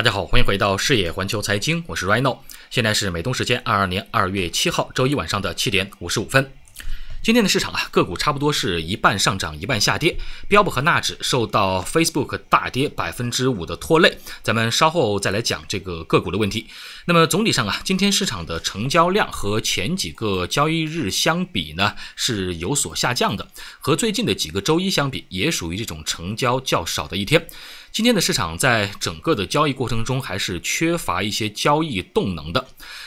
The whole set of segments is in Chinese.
大家好，欢迎回到视野环球财经，我是 Rino，现在是美东时间二二年二月七号周一晚上的七点五十五分。今天的市场啊，个股差不多是一半上涨，一半下跌。标普和纳指受到 Facebook 大跌百分之五的拖累，咱们稍后再来讲这个个股的问题。那么总体上啊，今天市场的成交量和前几个交易日相比呢，是有所下降的，和最近的几个周一相比，也属于这种成交较少的一天。今天的市场在整个的交易过程中还是缺乏一些交易动能的，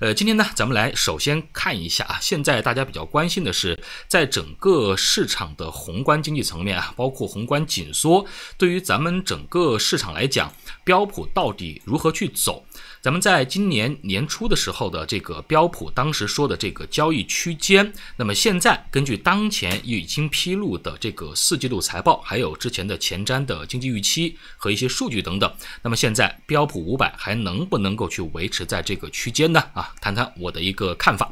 呃，今天呢，咱们来首先看一下啊，现在大家比较关心的是，在整个市场的宏观经济层面啊，包括宏观紧缩，对于咱们整个市场来讲，标普到底如何去走？咱们在今年年初的时候的这个标普当时说的这个交易区间，那么现在根据当前已经披露的这个四季度财报，还有之前的前瞻的经济预期和一些数据等等，那么现在标普五百还能不能够去维持在这个区间呢？啊，谈谈我的一个看法。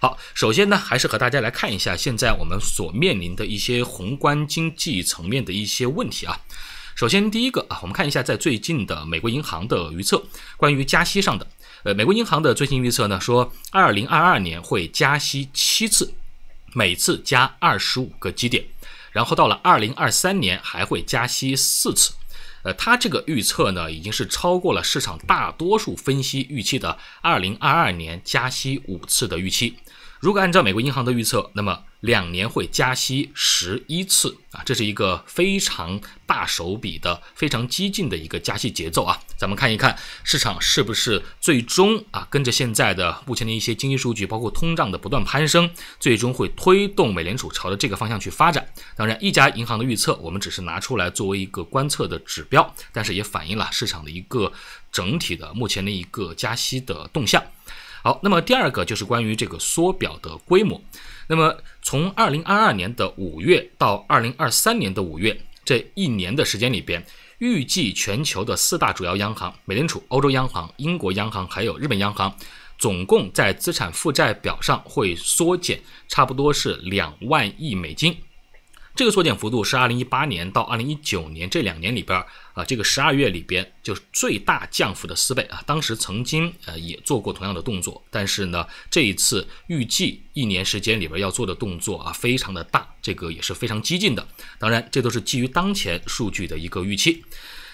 好，首先呢，还是和大家来看一下现在我们所面临的一些宏观经济层面的一些问题啊。首先，第一个啊，我们看一下在最近的美国银行的预测，关于加息上的。呃，美国银行的最新预测呢，说二零二二年会加息七次，每次加二十五个基点，然后到了二零二三年还会加息四次。呃，它这个预测呢，已经是超过了市场大多数分析预期的二零二二年加息五次的预期。如果按照美国银行的预测，那么两年会加息十一次啊，这是一个非常大手笔的、非常激进的一个加息节奏啊。咱们看一看市场是不是最终啊跟着现在的目前的一些经济数据，包括通胀的不断攀升，最终会推动美联储朝着这个方向去发展。当然，一家银行的预测，我们只是拿出来作为一个观测的指标，但是也反映了市场的一个整体的目前的一个加息的动向。好，那么第二个就是关于这个缩表的规模。那么从二零二二年的五月到二零二三年的五月，这一年的时间里边，预计全球的四大主要央行——美联储、欧洲央行、英国央行，还有日本央行，总共在资产负债表上会缩减，差不多是两万亿美金。这个缩减幅度是二零一八年到二零一九年这两年里边啊，这个十二月里边就是最大降幅的四倍啊。当时曾经呃也做过同样的动作，但是呢，这一次预计一年时间里边要做的动作啊，非常的大，这个也是非常激进的。当然，这都是基于当前数据的一个预期。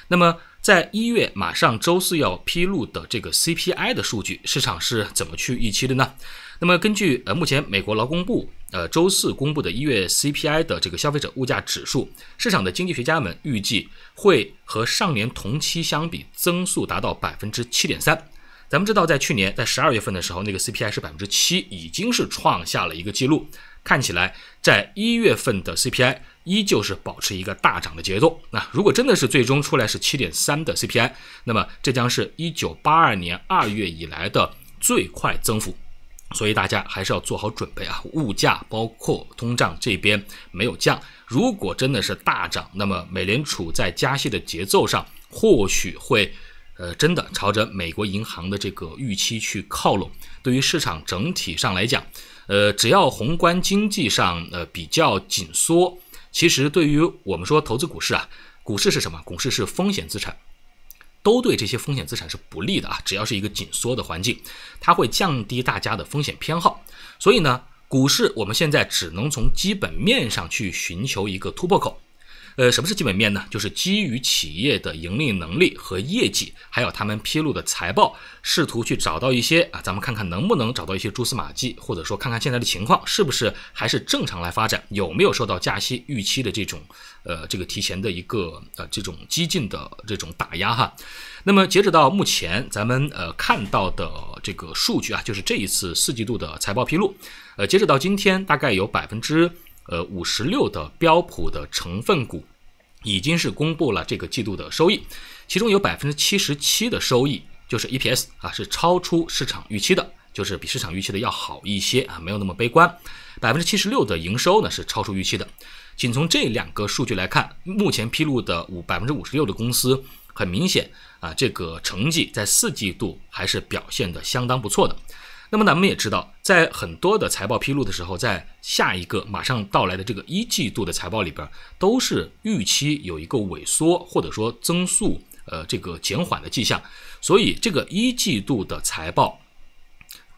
那么，在一月马上周四要披露的这个 CPI 的数据，市场是怎么去预期的呢？那么根据呃目前美国劳工部。呃，周四公布的一月 CPI 的这个消费者物价指数，市场的经济学家们预计会和上年同期相比增速达到百分之七点三。咱们知道，在去年在十二月份的时候，那个 CPI 是百分之七，已经是创下了一个记录。看起来，在一月份的 CPI 依旧是保持一个大涨的节奏。那如果真的是最终出来是七点三的 CPI，那么这将是一九八二年二月以来的最快增幅。所以大家还是要做好准备啊，物价包括通胀这边没有降。如果真的是大涨，那么美联储在加息的节奏上或许会，呃，真的朝着美国银行的这个预期去靠拢。对于市场整体上来讲，呃，只要宏观经济上呃比较紧缩，其实对于我们说投资股市啊，股市是什么？股市是风险资产。都对这些风险资产是不利的啊！只要是一个紧缩的环境，它会降低大家的风险偏好。所以呢，股市我们现在只能从基本面上去寻求一个突破口。呃，什么是基本面呢？就是基于企业的盈利能力和业绩，还有他们披露的财报，试图去找到一些啊，咱们看看能不能找到一些蛛丝马迹，或者说看看现在的情况是不是还是正常来发展，有没有受到加息预期的这种呃这个提前的一个呃这种激进的这种打压哈。那么截止到目前，咱们呃看到的这个数据啊，就是这一次四季度的财报披露，呃，截止到今天大概有百分之。呃，五十六的标普的成分股已经是公布了这个季度的收益，其中有百分之七十七的收益就是 EPS 啊，是超出市场预期的，就是比市场预期的要好一些啊，没有那么悲观。百分之七十六的营收呢是超出预期的。仅从这两个数据来看，目前披露的五百分之五十六的公司，很明显啊，这个成绩在四季度还是表现的相当不错的。那么，咱们也知道，在很多的财报披露的时候，在下一个马上到来的这个一季度的财报里边，都是预期有一个萎缩或者说增速呃这个减缓的迹象，所以这个一季度的财报，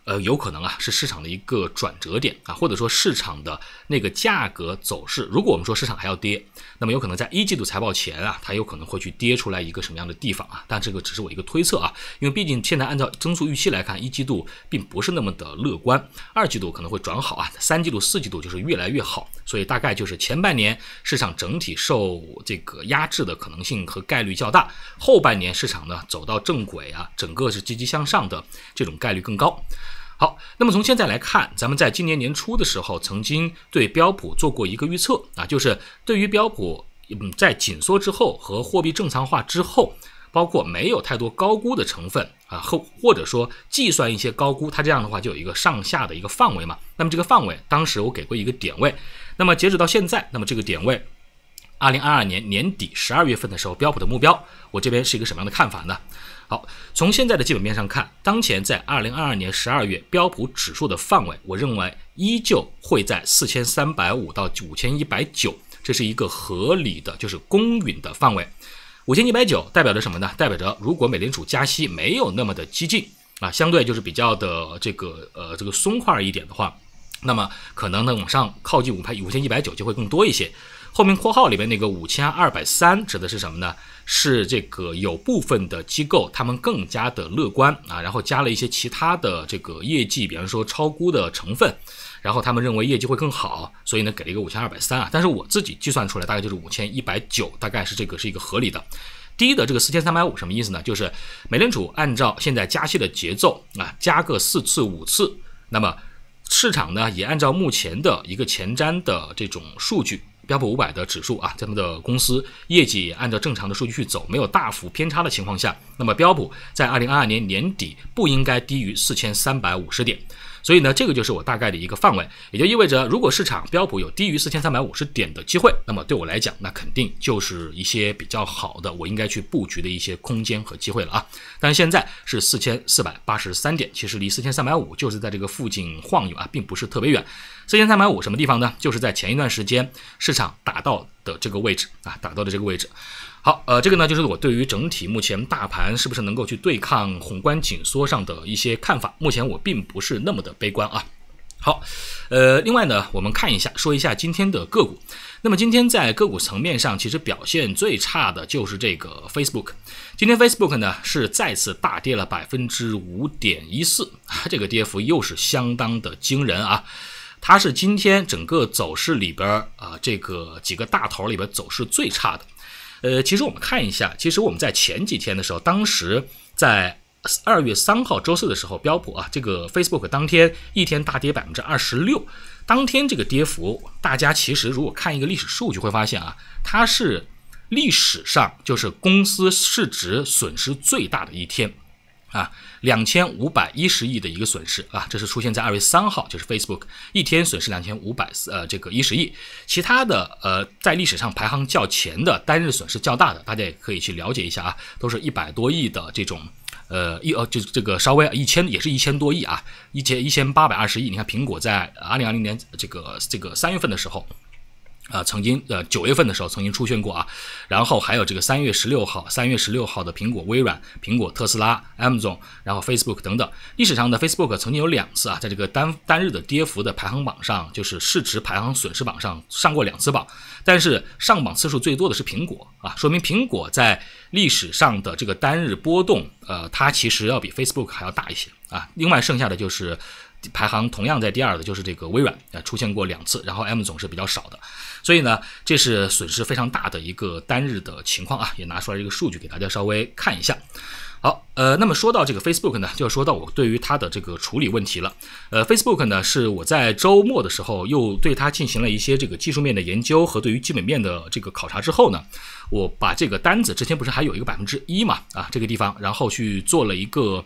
呃，有可能啊是市场的一个转折点啊，或者说市场的那个价格走势，如果我们说市场还要跌。那么有可能在一季度财报前啊，它有可能会去跌出来一个什么样的地方啊？但这个只是我一个推测啊，因为毕竟现在按照增速预期来看，一季度并不是那么的乐观，二季度可能会转好啊，三季度、四季度就是越来越好，所以大概就是前半年市场整体受这个压制的可能性和概率较大，后半年市场呢走到正轨啊，整个是积极向上的这种概率更高。好，那么从现在来看，咱们在今年年初的时候，曾经对标普做过一个预测啊，就是对于标普，嗯，在紧缩之后和货币正常化之后，包括没有太多高估的成分啊，或或者说计算一些高估，它这样的话就有一个上下的一个范围嘛。那么这个范围，当时我给过一个点位。那么截止到现在，那么这个点位，二零二二年年底十二月份的时候，标普的目标，我这边是一个什么样的看法呢？好，从现在的基本面上看，当前在二零二二年十二月标普指数的范围，我认为依旧会在四千三百五到五千一百九，这是一个合理的，就是公允的范围。五千一百九代表着什么呢？代表着如果美联储加息没有那么的激进啊，相对就是比较的这个呃这个松快一点的话，那么可能呢往上靠近五派五千一百九就会更多一些。后面括号里面那个五千二百三指的是什么呢？是这个有部分的机构他们更加的乐观啊，然后加了一些其他的这个业绩，比方说超估的成分，然后他们认为业绩会更好，所以呢给了一个五千二百三啊，但是我自己计算出来大概就是五千一百九，大概是这个是一个合理的低的这个四千三百五什么意思呢？就是美联储按照现在加息的节奏啊，加个四次五次，那么市场呢也按照目前的一个前瞻的这种数据。标普五百的指数啊，他们的公司业绩按照正常的数据去走，没有大幅偏差的情况下，那么标普在二零二二年年底不应该低于四千三百五十点。所以呢，这个就是我大概的一个范围，也就意味着，如果市场标普有低于四千三百五十点的机会，那么对我来讲，那肯定就是一些比较好的，我应该去布局的一些空间和机会了啊。但现在是四千四百八十三点，其实离四千三百五就是在这个附近晃悠啊，并不是特别远。四千三百五，什么地方呢？就是在前一段时间市场打到的这个位置啊，打到的这个位置。好，呃，这个呢，就是我对于整体目前大盘是不是能够去对抗宏观紧缩上的一些看法。目前我并不是那么的悲观啊。好，呃，另外呢，我们看一下，说一下今天的个股。那么今天在个股层面上，其实表现最差的就是这个 Facebook。今天 Facebook 呢是再次大跌了百分之五点一四，这个跌幅又是相当的惊人啊。它是今天整个走势里边啊，这个几个大头里边走势最差的。呃，其实我们看一下，其实我们在前几天的时候，当时在二月三号周四的时候，标普啊，这个 Facebook 当天一天大跌百分之二十六，当天这个跌幅，大家其实如果看一个历史数据会发现啊，它是历史上就是公司市值损失最大的一天。啊，两千五百一十亿的一个损失啊，这是出现在二月三号，就是 Facebook 一天损失两千五百呃这个一十亿，其他的呃在历史上排行较前的单日损失较大的，大家也可以去了解一下啊，都是一百多亿的这种呃一呃就是这个稍微一千也是一千多亿啊，一千一千八百二十亿，你看苹果在二零二零年这个这个三月份的时候。呃，曾经呃九月份的时候曾经出现过啊，然后还有这个三月十六号，三月十六号的苹果、微软、苹果、特斯拉、Amazon，然后 Facebook 等等。历史上的 Facebook 曾经有两次啊，在这个单单日的跌幅的排行榜上，就是市值排行损失榜上上过两次榜，但是上榜次数最多的是苹果啊，说明苹果在历史上的这个单日波动，呃，它其实要比 Facebook 还要大一些啊。另外剩下的就是排行同样在第二的就是这个微软啊，出现过两次，然后 Amazon 是比较少的。所以呢，这是损失非常大的一个单日的情况啊，也拿出来一个数据给大家稍微看一下。好，呃，那么说到这个 Facebook 呢，就要说到我对于它的这个处理问题了。呃，Facebook 呢是我在周末的时候又对它进行了一些这个技术面的研究和对于基本面的这个考察之后呢，我把这个单子之前不是还有一个百分之一嘛，啊，这个地方然后去做了一个。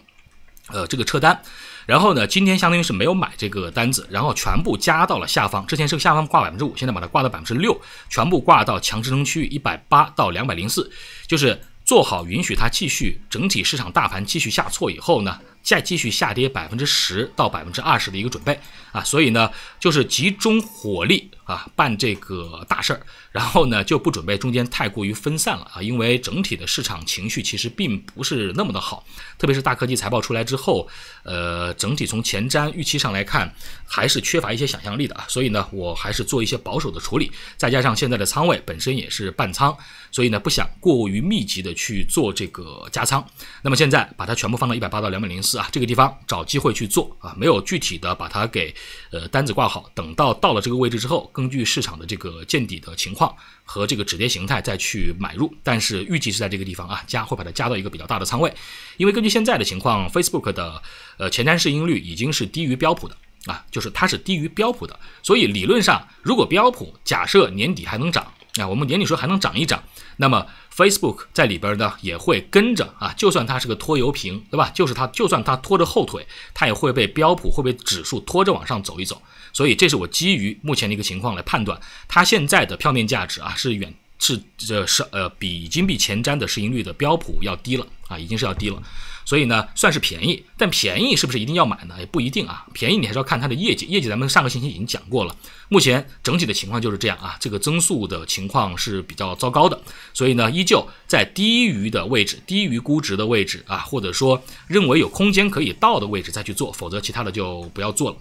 呃，这个撤单，然后呢，今天相当于是没有买这个单子，然后全部加到了下方。之前这个下方挂百分之五，现在把它挂到百分之六，全部挂到强支撑区域一百八到两百零四，就是做好允许它继续整体市场大盘继续下挫以后呢。再继续下跌百分之十到百分之二十的一个准备啊，所以呢就是集中火力啊办这个大事儿，然后呢就不准备中间太过于分散了啊，因为整体的市场情绪其实并不是那么的好，特别是大科技财报出来之后，呃，整体从前瞻预期上来看还是缺乏一些想象力的啊，所以呢我还是做一些保守的处理，再加上现在的仓位本身也是半仓，所以呢不想过于密集的去做这个加仓，那么现在把它全部放到一百八到两百零四。啊，这个地方找机会去做啊，没有具体的把它给呃单子挂好，等到到了这个位置之后，根据市场的这个见底的情况和这个止跌形态再去买入。但是预计是在这个地方啊，加会把它加到一个比较大的仓位，因为根据现在的情况，Facebook 的呃前瞻市盈率已经是低于标普的啊，就是它是低于标普的，所以理论上如果标普假设年底还能涨，啊，我们年底说还能涨一涨。那么 Facebook 在里边呢，也会跟着啊，就算它是个拖油瓶，对吧？就是它，就算它拖着后腿，它也会被标普会被指数拖着往上走一走。所以，这是我基于目前的一个情况来判断，它现在的票面价值啊，是远是这是呃比金币前瞻的市盈率的标普要低了啊，已经是要低了。所以呢，算是便宜，但便宜是不是一定要买呢？也不一定啊。便宜你还是要看它的业绩，业绩咱们上个星期已经讲过了。目前整体的情况就是这样啊，这个增速的情况是比较糟糕的，所以呢，依旧在低于的位置，低于估值的位置啊，或者说认为有空间可以到的位置再去做，否则其他的就不要做了，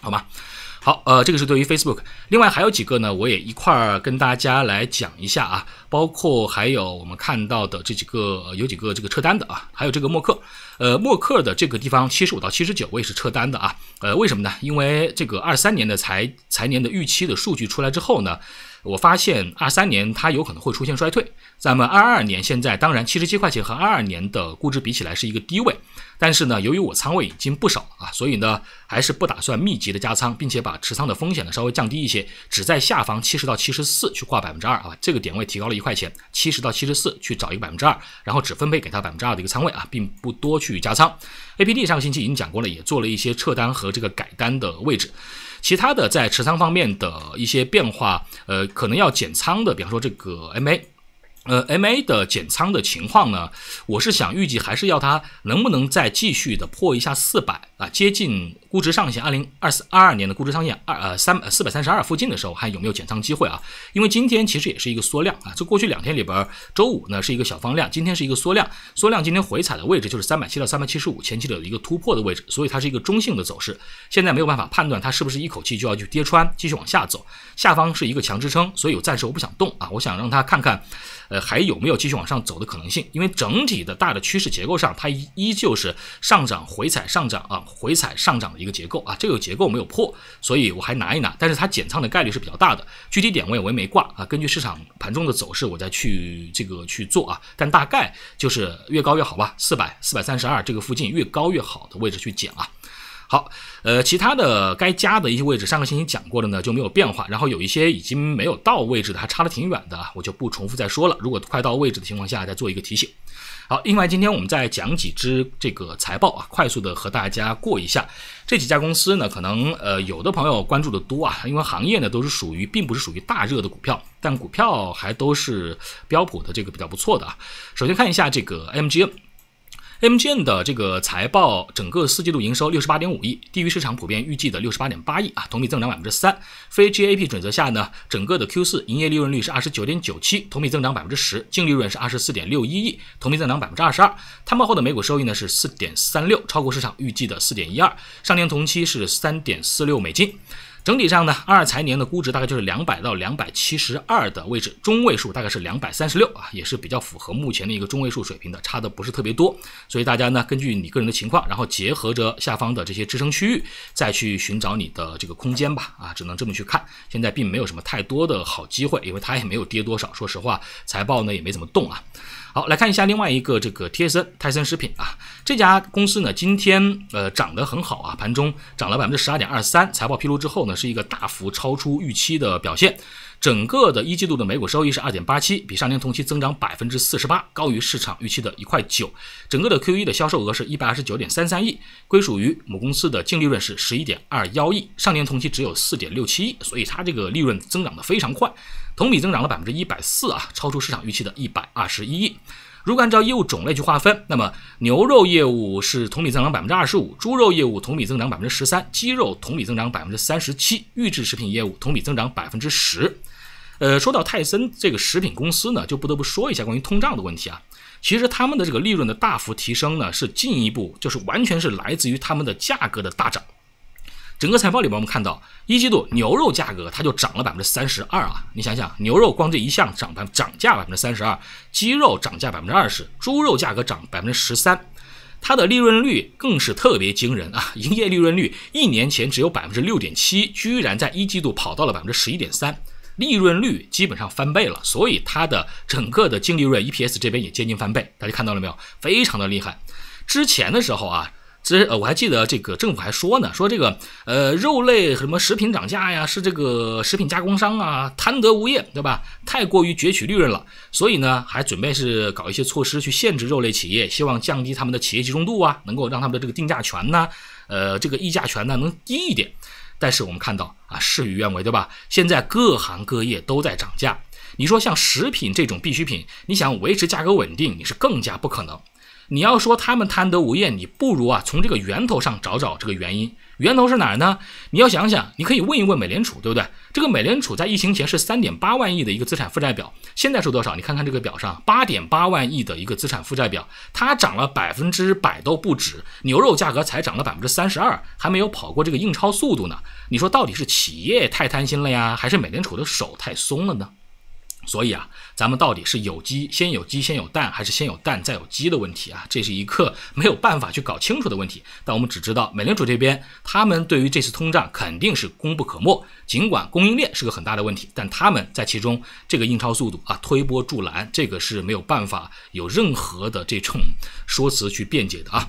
好吗？好，呃，这个是对于 Facebook，另外还有几个呢，我也一块儿跟大家来讲一下啊，包括还有我们看到的这几个有几个这个撤单的啊，还有这个默克，呃，默克的这个地方七十五到七十九，我也是撤单的啊，呃，为什么呢？因为这个二三年的财财年的预期的数据出来之后呢。我发现二三年它有可能会出现衰退，那么二二年现在当然七十七块钱和二二年的估值比起来是一个低位，但是呢，由于我仓位已经不少啊，所以呢还是不打算密集的加仓，并且把持仓的风险呢稍微降低一些，只在下方七十到七十四去挂百分之二啊，这个点位提高了一块钱，七十到七十四去找一个百分之二，然后只分配给他百分之二的一个仓位啊，并不多去加仓。A P D 上个星期已经讲过了，也做了一些撤单和这个改单的位置。其他的在持仓方面的一些变化，呃，可能要减仓的，比方说这个 MA，呃，MA 的减仓的情况呢，我是想预计还是要它能不能再继续的破一下四百。啊，接近估值上限二零二四二二年的估值上限二呃三四百三十二附近的时候，还有没有减仓机会啊？因为今天其实也是一个缩量啊。这过去两天里边，周五呢是一个小放量，今天是一个缩量。缩量今天回踩的位置就是三百七到三百七十五前期的一个突破的位置，所以它是一个中性的走势。现在没有办法判断它是不是一口气就要去跌穿，继续往下走。下方是一个强支撑，所以暂时我不想动啊。我想让它看看，呃，还有没有继续往上走的可能性。因为整体的大的趋势结构上，它依旧是上涨回踩上涨啊。回踩上涨的一个结构啊，这个结构没有破，所以我还拿一拿。但是它减仓的概率是比较大的，具体点位我也没挂啊。根据市场盘中的走势，我再去这个去做啊。但大概就是越高越好吧，四百四百三十二这个附近越高越好的位置去减啊。好，呃，其他的该加的一些位置，上个星期讲过的呢就没有变化。然后有一些已经没有到位置的，还差的挺远的，我就不重复再说了。如果快到位置的情况下，再做一个提醒。好，另外今天我们再讲几只这个财报啊，快速的和大家过一下。这几家公司呢，可能呃有的朋友关注的多啊，因为行业呢都是属于并不是属于大热的股票，但股票还都是标普的这个比较不错的。啊。首先看一下这个 MGM。m g n 的这个财报，整个四季度营收六十八点五亿，低于市场普遍预计的六十八点八亿啊，同比增长百分之三。非 GAAP 准则下呢，整个的 Q 四营业利润率是二十九点九七，同比增长百分之十，净利润是二十四点六一亿，同比增长百分之二十二。摊薄后的每股收益呢是四点三六，超过市场预计的四点一二，上年同期是三点四六美金。整体上呢，二财年的估值大概就是两百到两百七十二的位置，中位数大概是两百三十六啊，也是比较符合目前的一个中位数水平的，差的不是特别多。所以大家呢，根据你个人的情况，然后结合着下方的这些支撑区域，再去寻找你的这个空间吧。啊，只能这么去看，现在并没有什么太多的好机会，因为它也没有跌多少。说实话，财报呢也没怎么动啊。好，来看一下另外一个这个 t y s n 泰森食品啊，这家公司呢，今天呃涨得很好啊，盘中涨了百分之十二点二三，财报披露之后呢，是一个大幅超出预期的表现。整个的一季度的每股收益是二点八七，比上年同期增长百分之四十八，高于市场预期的一块九。整个的 Q 一的销售额是一百二十九点三三亿，归属于母公司的净利润是十一点二幺亿，上年同期只有四点六七亿，所以它这个利润增长的非常快，同比增长了百分之一百四啊，超出市场预期的一百二十一亿。如果按照业务种类去划分，那么牛肉业务是同比增长百分之二十五，猪肉业务同比增长百分之十三，鸡肉同比增长百分之三十七，预制食品业务同比增长百分之十。呃，说到泰森这个食品公司呢，就不得不说一下关于通胀的问题啊。其实他们的这个利润的大幅提升呢，是进一步就是完全是来自于他们的价格的大涨。整个财报里边我们看到一季度牛肉价格它就涨了百分之三十二啊！你想想，牛肉光这一项涨百涨价百分之三十二，鸡肉涨价百分之二十，猪肉价格涨百分之十三，它的利润率更是特别惊人啊！营业利润率一年前只有百分之六点七，居然在一季度跑到了百分之十一点三，利润率基本上翻倍了，所以它的整个的净利润 EPS 这边也接近翻倍，大家看到了没有？非常的厉害。之前的时候啊。这呃我还记得这个政府还说呢，说这个呃肉类什么食品涨价呀，是这个食品加工商啊贪得无厌，对吧？太过于攫取利润了，所以呢还准备是搞一些措施去限制肉类企业，希望降低他们的企业集中度啊，能够让他们的这个定价权呢，呃这个议价权呢能低一点。但是我们看到啊，事与愿违，对吧？现在各行各业都在涨价，你说像食品这种必需品，你想维持价格稳定，你是更加不可能。你要说他们贪得无厌，你不如啊从这个源头上找找这个原因。源头是哪儿呢？你要想想，你可以问一问美联储，对不对？这个美联储在疫情前是三点八万亿的一个资产负债表，现在是多少？你看看这个表上八点八万亿的一个资产负债表，它涨了百分之百都不止，牛肉价格才涨了百分之三十二，还没有跑过这个印钞速度呢。你说到底是企业太贪心了呀，还是美联储的手太松了呢？所以啊，咱们到底是有机先有鸡先有蛋，还是先有蛋再有鸡的问题啊？这是一个没有办法去搞清楚的问题。但我们只知道美联储这边，他们对于这次通胀肯定是功不可没。尽管供应链是个很大的问题，但他们在其中这个印钞速度啊，推波助澜，这个是没有办法有任何的这种说辞去辩解的啊。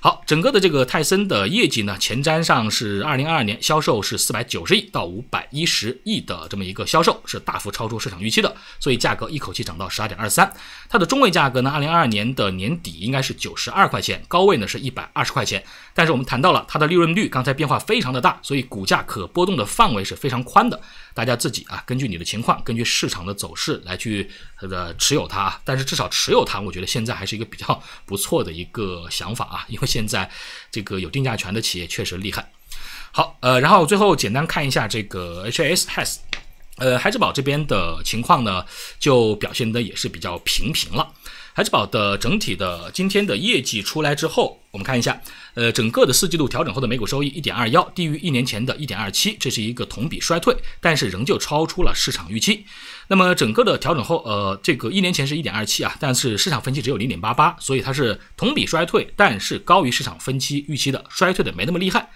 好，整个的这个泰森的业绩呢，前瞻上是二零二二年销售是四百九十亿到五百一十亿的这么一个销售，是大幅超出市场预期的，所以价格一口气涨到十二点二三。它的中位价格呢，二零二二年的年底应该是九十二块钱，高位呢是一百二十块钱。但是我们谈到了它的利润率，刚才变化非常的大，所以股价可波动的范围是非常宽的。大家自己啊，根据你的情况，根据市场的走势来去呃持有它。但是至少持有它，我觉得现在还是一个比较不错的一个想法啊，因为现在这个有定价权的企业确实厉害。好，呃，然后最后简单看一下这个 HAS，呃，孩之宝这边的情况呢，就表现的也是比较平平了。海之宝的整体的今天的业绩出来之后，我们看一下，呃，整个的四季度调整后的每股收益一点二幺，低于一年前的一点二七，这是一个同比衰退，但是仍旧超出了市场预期。那么整个的调整后，呃，这个一年前是一点二七啊，但是市场分期只有零点八八，所以它是同比衰退，但是高于市场分期预期的衰退的没那么厉害。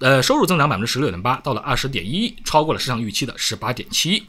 呃，收入增长百分之十六点八，到了二十点一亿，超过了市场预期的十八点七亿。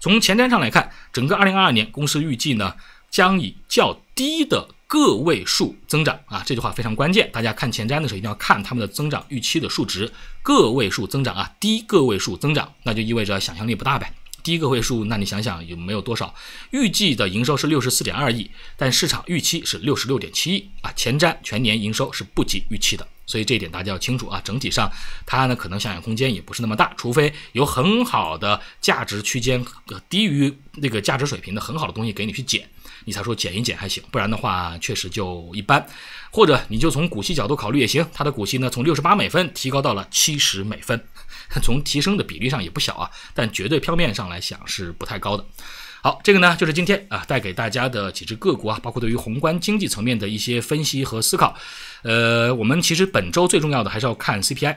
从前瞻上来看，整个二零二二年公司预计呢。将以较低的个位数增长啊，这句话非常关键。大家看前瞻的时候一定要看他们的增长预期的数值，个位数增长啊，低个位数增长，那就意味着想象力不大呗。低个位数，那你想想有没有多少？预计的营收是六十四点二亿，但市场预期是六十六点七亿啊。前瞻全年营收是不及预期的，所以这一点大家要清楚啊。整体上，它呢可能想象空间也不是那么大，除非有很好的价值区间低于那个价值水平的很好的东西给你去减。你才说减一减还行，不然的话确实就一般，或者你就从股息角度考虑也行。它的股息呢，从六十八美分提高到了七十美分，从提升的比例上也不小啊，但绝对票面上来想是不太高的。好，这个呢就是今天啊带给大家的几只个股啊，包括对于宏观经济层面的一些分析和思考。呃，我们其实本周最重要的还是要看 CPI。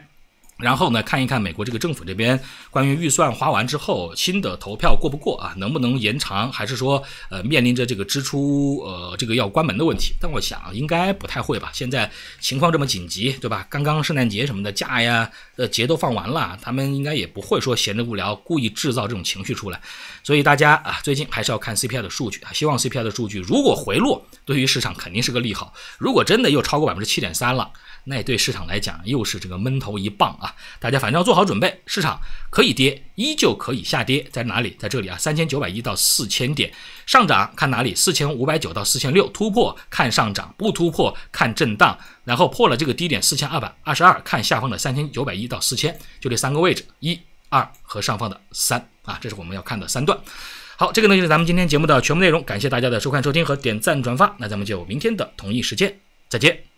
然后呢，看一看美国这个政府这边关于预算花完之后新的投票过不过啊，能不能延长，还是说呃面临着这个支出呃这个要关门的问题？但我想应该不太会吧。现在情况这么紧急，对吧？刚刚圣诞节什么的假呀，呃节都放完了，他们应该也不会说闲着无聊故意制造这种情绪出来。所以大家啊，最近还是要看 CPI 的数据啊。希望 CPI 的数据如果回落，对于市场肯定是个利好；如果真的又超过百分之七点三了，那对市场来讲又是这个闷头一棒啊。大家反正要做好准备，市场可以跌，依旧可以下跌，在哪里？在这里啊，三千九百一到四千点上涨，看哪里？四千五百九到四千六突破，看上涨；不突破，看震荡。然后破了这个低点四千二百二十二，看下方的三千九百一到四千，就这三个位置，一、二和上方的三啊，这是我们要看的三段。好，这个呢就是咱们今天节目的全部内容，感谢大家的收看、收听和点赞、转发。那咱们就明天的同一时间再见。